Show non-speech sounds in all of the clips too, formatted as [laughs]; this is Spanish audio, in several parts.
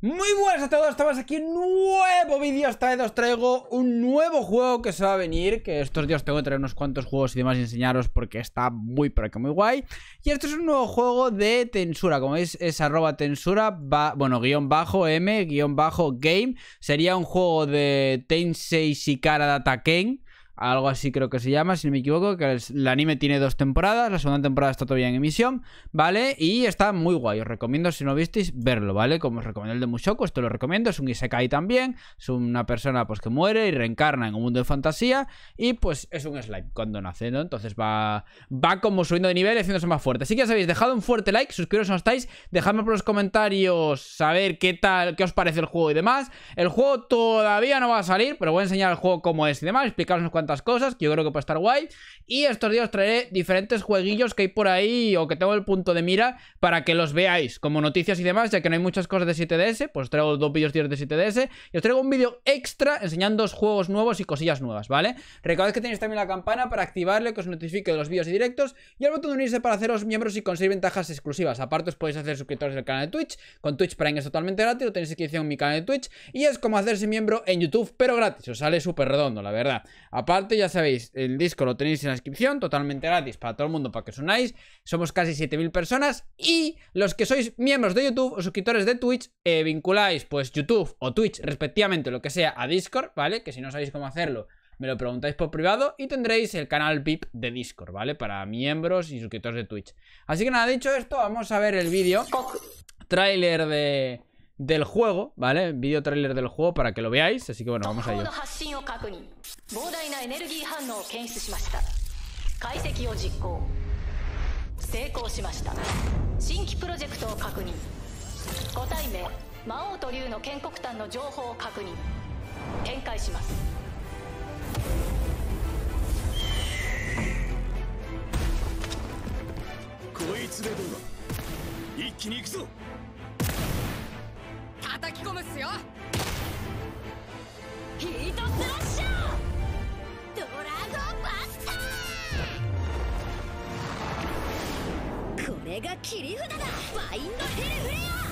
Muy buenas a todos, estamos aquí en un nuevo vídeo Esta vez os traigo un nuevo juego que se va a venir Que estos días tengo que traer unos cuantos juegos y demás y enseñaros Porque está muy pero que muy guay Y esto es un nuevo juego de Tensura Como veis es arroba Tensura, va bueno, guión bajo M, guión bajo game Sería un juego de Tensei Shikara Data Ken algo así creo que se llama, si no me equivoco, que el anime tiene dos temporadas, la segunda temporada está todavía en emisión, ¿vale? Y está muy guay, os recomiendo si no visteis verlo, ¿vale? Como os recomiendo el de Mushoku, esto lo recomiendo, es un isekai también, es una persona pues que muere y reencarna en un mundo de fantasía y pues es un slime cuando nace, ¿no? Entonces va, va como subiendo de nivel haciéndose más fuerte. Así que ya sabéis, dejad un fuerte like, suscribiros si no estáis, dejadme por los comentarios saber qué tal, qué os parece el juego y demás. El juego todavía no va a salir, pero voy a enseñar el juego cómo es y demás, explicaros cosas que yo creo que puede estar guay. Y estos días os traeré diferentes jueguillos que hay por ahí o que tengo el punto de mira para que los veáis como noticias y demás, ya que no hay muchas cosas de 7DS, pues os traigo dos vídeos de 7DS y os traigo un vídeo extra enseñando juegos nuevos y cosillas nuevas, ¿vale? Recordad que tenéis también la campana para activarle que os notifique de los vídeos y directos y el botón de unirse para haceros miembros y conseguir ventajas exclusivas. Aparte os podéis hacer suscriptores del canal de Twitch, con Twitch Prime es totalmente gratis, lo tenéis aquí en mi canal de Twitch y es como hacerse miembro en YouTube, pero gratis, os sale súper redondo, la verdad. Aparte ya sabéis, el disco lo tenéis en la descripción, totalmente gratis para todo el mundo para que os unáis. Somos casi 7000 personas y los que sois miembros de YouTube o suscriptores de Twitch, eh, vinculáis pues YouTube o Twitch respectivamente, lo que sea, a Discord, ¿vale? Que si no sabéis cómo hacerlo, me lo preguntáis por privado y tendréis el canal VIP de Discord, ¿vale? Para miembros y suscriptores de Twitch. Así que nada, dicho esto, vamos a ver el vídeo. Trailer de, del juego, ¿vale? Vídeo trailer del juego para que lo veáis. Así que bueno, vamos a ello. 膨大なエネルギー反応を検出しました解析を実行成功しました新規プロジェクトを確認個体名魔王と竜の建国譚の情報を確認展開しますこいつでどうだ一気に行くぞ叩き込むっすよ切り札だバインドヘルフレア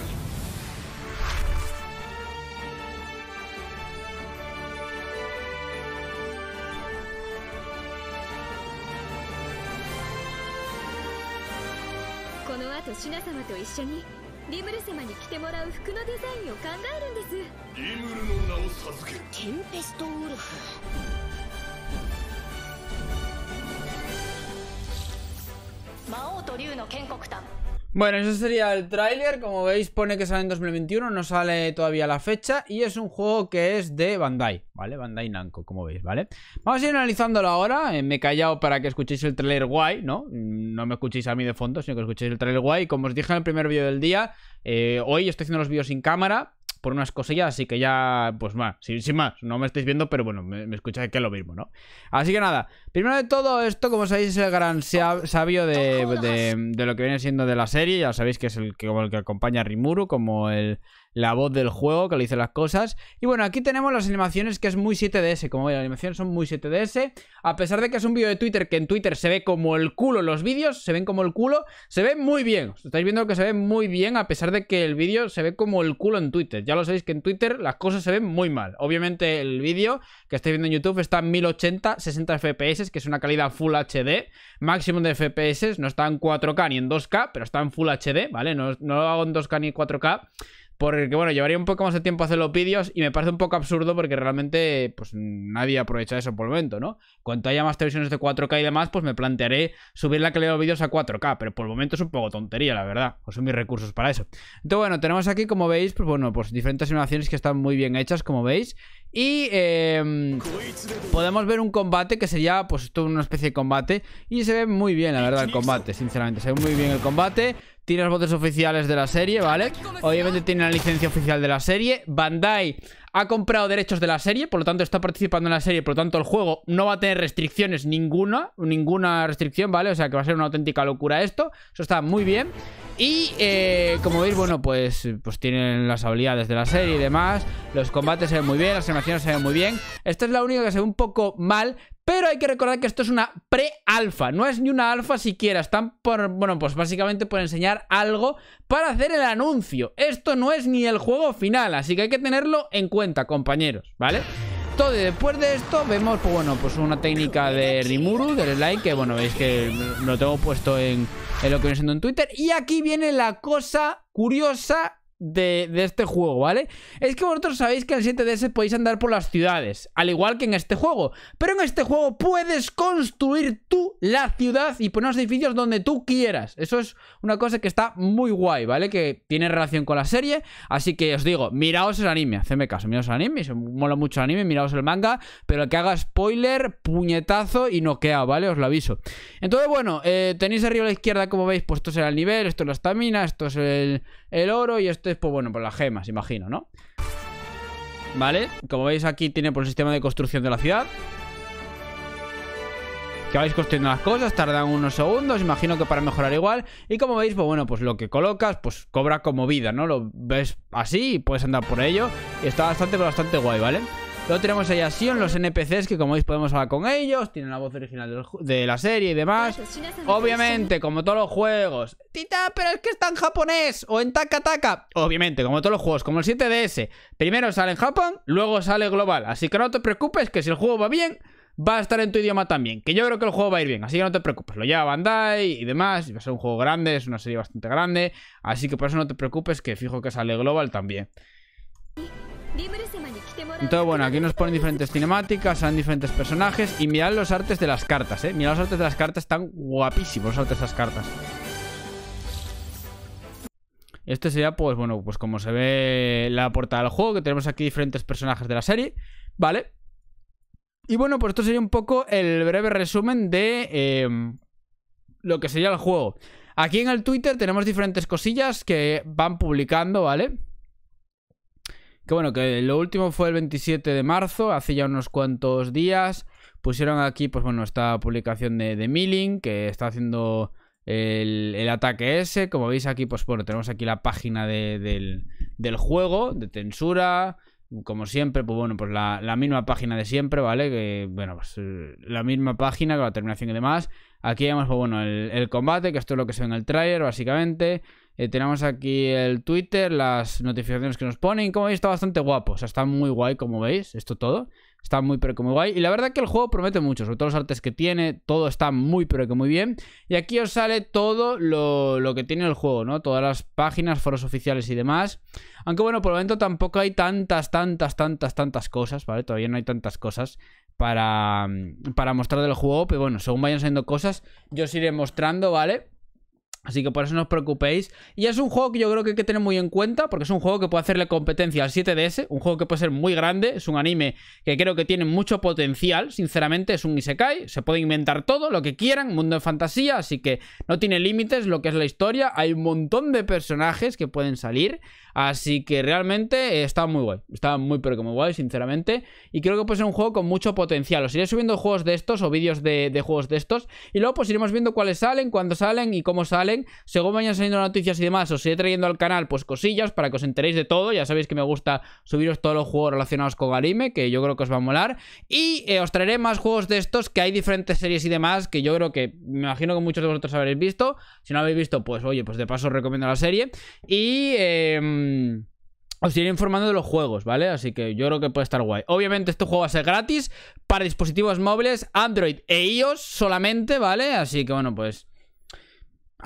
この後シナ様と一緒にリムル様に着てもらう服のデザインを考えるんですリムルの名を授けるテンペストウルフ Bueno, ese sería el tráiler, como veis pone que sale en 2021, no sale todavía la fecha y es un juego que es de Bandai, ¿vale? Bandai Namco, como veis, ¿vale? Vamos a ir analizándolo ahora, eh, me he callado para que escuchéis el tráiler guay, ¿no? No me escuchéis a mí de fondo, sino que escuchéis el tráiler guay. Como os dije en el primer vídeo del día, eh, hoy estoy haciendo los vídeos sin cámara, por unas cosillas, así que ya, pues más, sin, más, no me estáis viendo, pero bueno, me, escucháis que es lo mismo, ¿no? Así que nada, primero de todo, esto, como sabéis, es el gran sabio de, lo que viene siendo de la serie, ya sabéis que es el que, el que acompaña a Rimuru, como el, la voz del juego que le dice las cosas. Y bueno, aquí tenemos las animaciones que es muy 7DS. Como veis, las animaciones son muy 7DS. A pesar de que es un vídeo de Twitter que en Twitter se ve como el culo los vídeos, se ven como el culo, se ve muy bien. estáis viendo que se ve muy bien a pesar de que el vídeo se ve como el culo en Twitter. Ya lo sabéis que en Twitter las cosas se ven muy mal. Obviamente el vídeo que estáis viendo en YouTube está en 1080, 60 FPS, que es una calidad Full HD, máximo de FPS, no está en 4K ni en 2K, pero está en Full HD, ¿vale? No, no lo hago en 2K ni 4K. Porque, bueno, llevaría un poco más de tiempo hacer los vídeos y me parece un poco absurdo porque realmente, pues, nadie aprovecha eso por el momento, ¿no? Cuanto haya más televisiones de 4K y demás, pues me plantearé subir la calidad de los vídeos a 4K, pero por el momento es un poco tontería, la verdad. O son mis recursos para eso. Entonces, bueno, tenemos aquí, como veis, pues bueno, pues diferentes animaciones que están muy bien hechas, como veis. Y eh, podemos ver un combate que sería, pues, esto una especie de combate. Y se ve muy bien, la verdad, el combate, sinceramente. Se ve muy bien el combate tiene los botes oficiales de la serie, ¿vale? Obviamente tiene la licencia oficial de la serie. Bandai ha comprado derechos de la serie, por lo tanto está participando en la serie, por lo tanto el juego no va a tener restricciones ninguna, ninguna restricción, ¿vale? O sea que va a ser una auténtica locura esto, eso está muy bien. Y eh, como veis, bueno, pues, pues tienen las habilidades de la serie y demás, los combates se ven muy bien, las animaciones se ven muy bien. Esta es la única que se ve un poco mal, pero hay que recordar que esto es una pre-alfa, no es ni una alfa siquiera. Están por, bueno, pues básicamente por enseñar algo para hacer el anuncio. Esto no es ni el juego final, así que hay que tenerlo en cuenta compañeros, ¿vale? Todo después de esto vemos, pues bueno, pues una técnica de Rimuru, del Slime que bueno, veis que lo tengo puesto en, en lo que viene siendo en Twitter. Y aquí viene la cosa curiosa de, este juego, ¿vale? Es que vosotros sabéis que en el 7DS podéis andar por las ciudades, al igual que en este juego. Pero en este juego puedes construir tú la ciudad y poner los edificios donde tú quieras. Eso es una cosa que está muy guay, ¿vale? Que tiene relación con la serie. Así que os digo, miraos el anime, hacedme caso, miraos el anime, se mola mucho el anime, miraos el manga, pero el que haga spoiler, puñetazo y noquea, ¿vale? Os lo aviso. Entonces, bueno, eh, tenéis arriba a la izquierda, como veis, pues esto será el nivel, esto es la estamina, esto es el el oro y esto es, pues bueno, por las gemas, imagino, ¿no? ¿Vale? Como veis aquí tiene por pues, el sistema de construcción de la ciudad que vais construyendo las cosas, tardan unos segundos, imagino que para mejorar igual. Y como veis, pues bueno, pues lo que colocas, pues cobra como vida, ¿no? Lo ves así y puedes andar por ello. Y está bastante, bastante guay, ¿vale? Luego tenemos ahí así, Sion, los NPCs que como veis podemos hablar con ellos, tienen la voz original de la serie y demás. Obviamente, como todos los juegos, Tita, pero es que está en japonés o en Takataka. Obviamente, como todos los juegos, como el 7DS, primero sale en Japón, luego sale global. Así que no te preocupes que si el juego va bien, va a estar en tu idioma también. Que yo creo que el juego va a ir bien, así que no te preocupes. Lo lleva Bandai y demás, va a ser un juego grande, es una serie bastante grande. Así que por eso no te preocupes que fijo que sale global también. Entonces, bueno, aquí nos ponen diferentes cinemáticas, salen diferentes personajes. Y mirad los artes de las cartas, ¿eh? Mirad los artes de las cartas, están guapísimos los artes de las cartas. Este sería, pues bueno, pues como se ve la portada del juego, que tenemos aquí diferentes personajes de la serie, ¿vale? Y bueno, pues esto sería un poco el breve resumen de em, lo que sería el juego. Aquí en el Twitter tenemos diferentes cosillas que van publicando, ¿vale? Que bueno, que lo último fue el 27 de marzo, hace ya unos cuantos días. Pusieron aquí, pues bueno, esta publicación de, Milling, que está haciendo el, ataque ese. Como veis aquí, pues bueno, tenemos aquí la página del, juego, de Tensura. Como siempre, pues bueno, pues la, misma página de siempre, ¿vale? Que, bueno, pues eh, la misma página con la terminación y demás. Aquí vemos, pues bueno, el, el combate, que esto es lo que se ve en el trailer, básicamente. Eh, tenemos aquí el Twitter, las notificaciones que nos ponen. Como veis, está bastante guapo. O sea, está muy guay, como veis, esto todo. Está muy pero que muy guay. Y la verdad que el juego promete mucho, sobre todo los artes que tiene. Todo está muy pero que muy bien. Y aquí os sale todo lo, que tiene el juego, ¿no? Todas las páginas, foros oficiales y demás. Aunque bueno, por el momento tampoco hay tantas, tantas, tantas, tantas cosas, ¿vale? Todavía no hay tantas cosas para, para mostrar del juego. Pero bueno, según vayan saliendo cosas, yo os iré mostrando, ¿vale? Así que por eso no os preocupéis. Y es un juego que yo creo que hay que tener muy en cuenta, porque es un juego que puede hacerle competencia al 7DS, un juego que puede ser muy grande, es un anime que creo que tiene mucho potencial, sinceramente, es un isekai, se puede inventar todo, lo que quieran, mundo de fantasía, así que no tiene límites lo que es la historia, hay un montón de personajes que pueden salir, así que realmente está muy guay, está muy pero que muy guay, sinceramente, y creo que puede ser un juego con mucho potencial. Os iré subiendo juegos de estos o vídeos de, juegos de estos, y luego pues iremos viendo cuáles salen, cuándo salen y cómo salen según vayan saliendo noticias y demás, os iré trayendo al canal pues cosillas para que os enteréis de todo. Ya sabéis que me gusta subiros todos los juegos relacionados con Galime que yo creo que os va a molar. Y eh, os traeré más juegos de estos, que hay diferentes series y demás, que yo creo que me imagino que muchos de vosotros habréis visto. Si no habéis visto, pues oye, pues de paso os recomiendo la serie. Y... Em, os iré informando de los juegos, ¿vale? Así que yo creo que puede estar guay. Obviamente este juego va a ser gratis para dispositivos móviles, Android e iOS solamente, ¿vale? Así que bueno, pues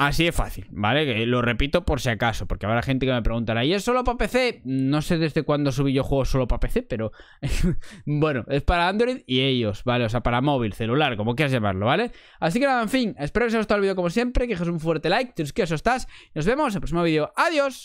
Así es fácil, ¿vale? Que lo repito por si acaso, porque habrá gente que me preguntará, ¿y es solo para PC? No sé desde cuándo subí yo juegos solo para PC, pero [laughs] bueno, es para Android y ellos, ¿vale? O sea, para móvil, celular, como quieras llamarlo, ¿vale? Así que nada, en fin, espero que os haya gustado el vídeo como siempre, que dejes un fuerte like, tus suscribas si estás, nos vemos en el próximo vídeo. ¡Adiós!